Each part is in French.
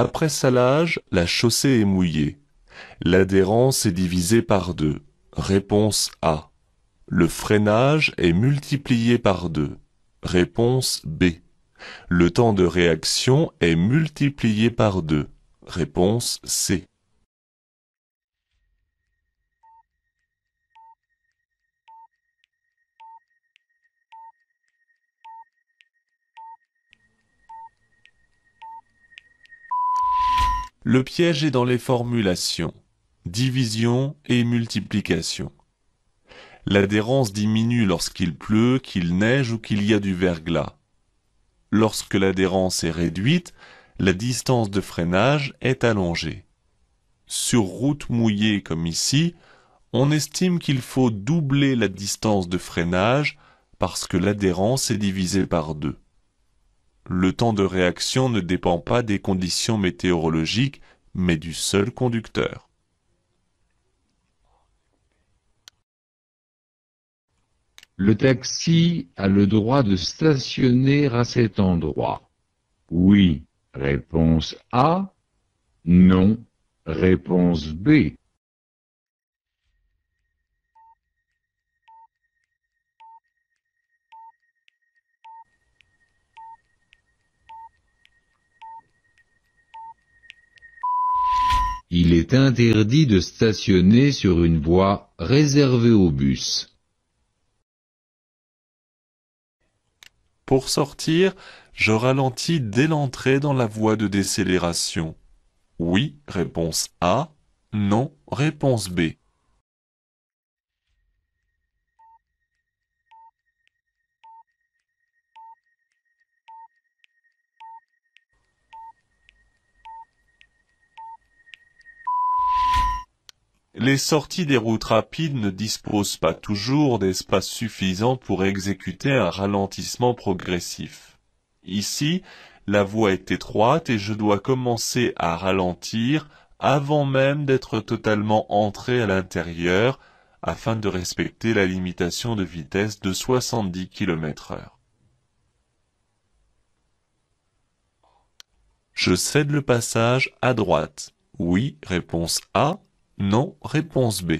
Après salage, la chaussée est mouillée. L'adhérence est divisée par deux. Réponse A. Le freinage est multiplié par deux. Réponse B. Le temps de réaction est multiplié par deux. Réponse C. Le piège est dans les formulations, division et multiplication. L'adhérence diminue lorsqu'il pleut, qu'il neige ou qu'il y a du verglas. Lorsque l'adhérence est réduite, la distance de freinage est allongée. Sur route mouillée comme ici, on estime qu'il faut doubler la distance de freinage parce que l'adhérence est divisée par deux. Le temps de réaction ne dépend pas des conditions météorologiques, mais du seul conducteur. Le taxi a le droit de stationner à cet endroit. Oui. Réponse A. Non. Réponse B. Il est interdit de stationner sur une voie réservée aux bus. Pour sortir, je ralentis dès l'entrée dans la voie de décélération. Oui, réponse A. Non, réponse B. Les sorties des routes rapides ne disposent pas toujours d'espace suffisant pour exécuter un ralentissement progressif. Ici, la voie est étroite et je dois commencer à ralentir avant même d'être totalement entré à l'intérieur afin de respecter la limitation de vitesse de 70 km h Je cède le passage à droite. Oui, réponse A, non Réponse B.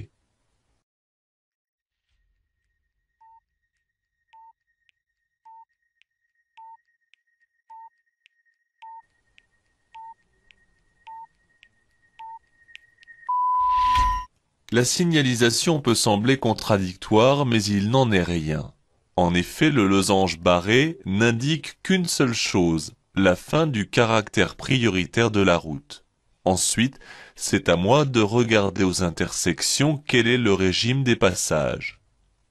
La signalisation peut sembler contradictoire, mais il n'en est rien. En effet, le losange barré n'indique qu'une seule chose, la fin du caractère prioritaire de la route. Ensuite, c'est à moi de regarder aux intersections quel est le régime des passages.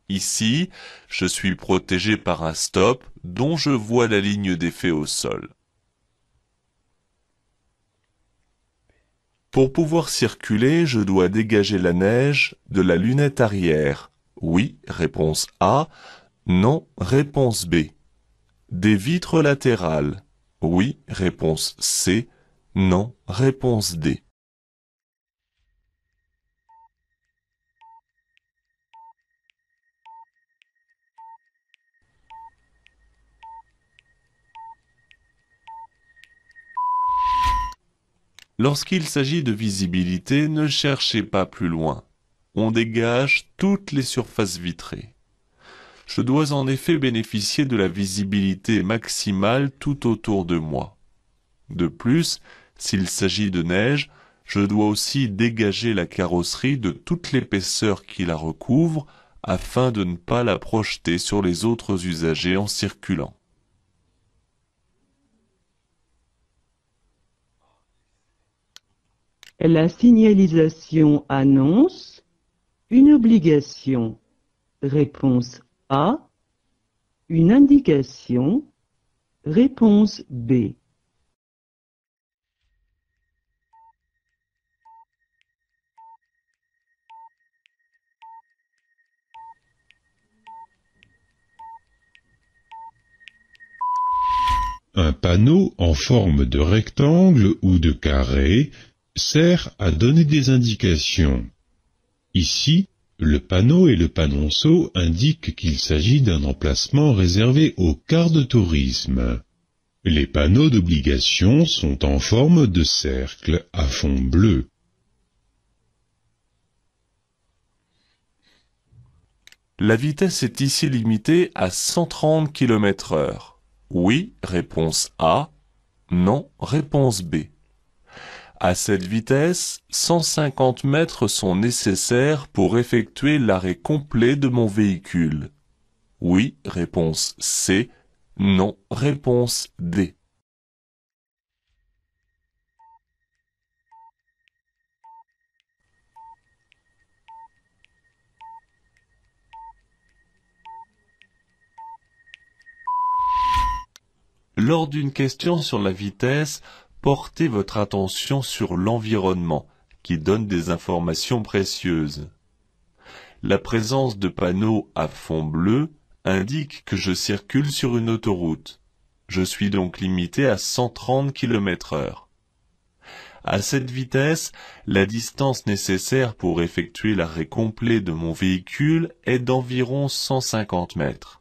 Ici, je suis protégé par un stop dont je vois la ligne d'effet au sol. Pour pouvoir circuler, je dois dégager la neige de la lunette arrière. Oui, réponse A. Non, réponse B. Des vitres latérales. Oui, réponse C. Non. Réponse D. Lorsqu'il s'agit de visibilité, ne cherchez pas plus loin. On dégage toutes les surfaces vitrées. Je dois en effet bénéficier de la visibilité maximale tout autour de moi. De plus, s'il s'agit de neige, je dois aussi dégager la carrosserie de toute l'épaisseur qui la recouvre afin de ne pas la projeter sur les autres usagers en circulant. La signalisation annonce une obligation. Réponse A. Une indication. Réponse B. Un panneau en forme de rectangle ou de carré sert à donner des indications. Ici, le panneau et le panonceau indiquent qu'il s'agit d'un emplacement réservé aux cars de tourisme. Les panneaux d'obligation sont en forme de cercle à fond bleu. La vitesse est ici limitée à 130 km h oui, réponse A. Non, réponse B. À cette vitesse, 150 mètres sont nécessaires pour effectuer l'arrêt complet de mon véhicule. Oui, réponse C. Non, réponse D. Lors d'une question sur la vitesse, portez votre attention sur l'environnement, qui donne des informations précieuses. La présence de panneaux à fond bleu indique que je circule sur une autoroute. Je suis donc limité à 130 km heure. À cette vitesse, la distance nécessaire pour effectuer l'arrêt complet de mon véhicule est d'environ 150 mètres.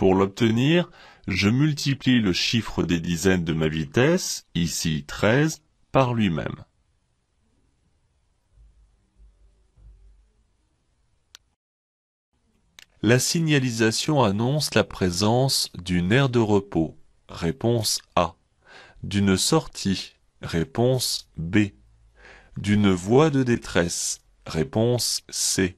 Pour l'obtenir, je multiplie le chiffre des dizaines de ma vitesse, ici 13, par lui-même. La signalisation annonce la présence d'une aire de repos, réponse A, d'une sortie, réponse B, d'une voie de détresse, réponse C.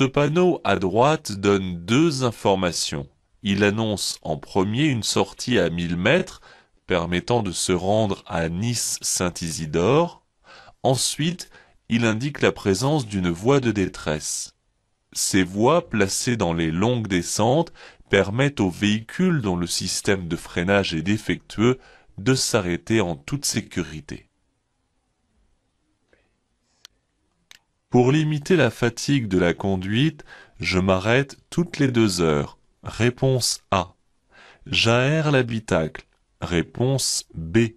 Ce panneau à droite donne deux informations. Il annonce en premier une sortie à 1000 mètres permettant de se rendre à Nice-Saint-Isidore. Ensuite, il indique la présence d'une voie de détresse. Ces voies placées dans les longues descentes permettent aux véhicules dont le système de freinage est défectueux de s'arrêter en toute sécurité. Pour limiter la fatigue de la conduite, je m'arrête toutes les deux heures. Réponse A. J'aère l'habitacle. Réponse B.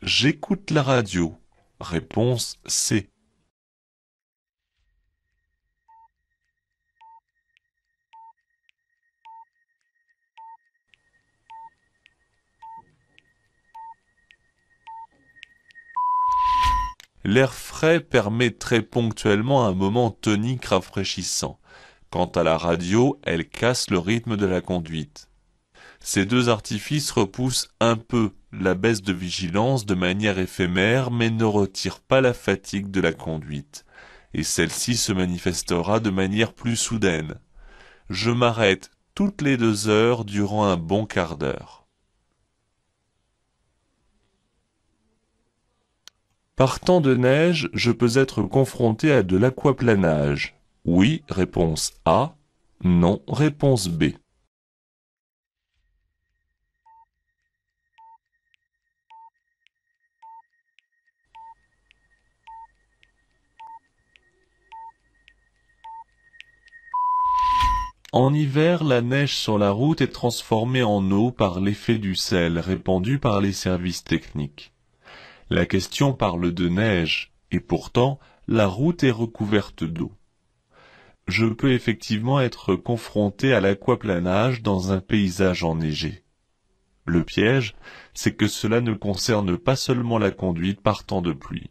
J'écoute la radio. Réponse C. L'air frais permet très ponctuellement un moment tonique rafraîchissant. Quant à la radio, elle casse le rythme de la conduite. Ces deux artifices repoussent un peu la baisse de vigilance de manière éphémère, mais ne retirent pas la fatigue de la conduite, et celle-ci se manifestera de manière plus soudaine. Je m'arrête toutes les deux heures durant un bon quart d'heure. Par temps de neige, je peux être confronté à de l'aquaplanage. Oui, réponse A. Non, réponse B. En hiver, la neige sur la route est transformée en eau par l'effet du sel répandu par les services techniques. La question parle de neige, et pourtant, la route est recouverte d'eau. Je peux effectivement être confronté à l'aquaplanage dans un paysage enneigé. Le piège, c'est que cela ne concerne pas seulement la conduite partant de pluie.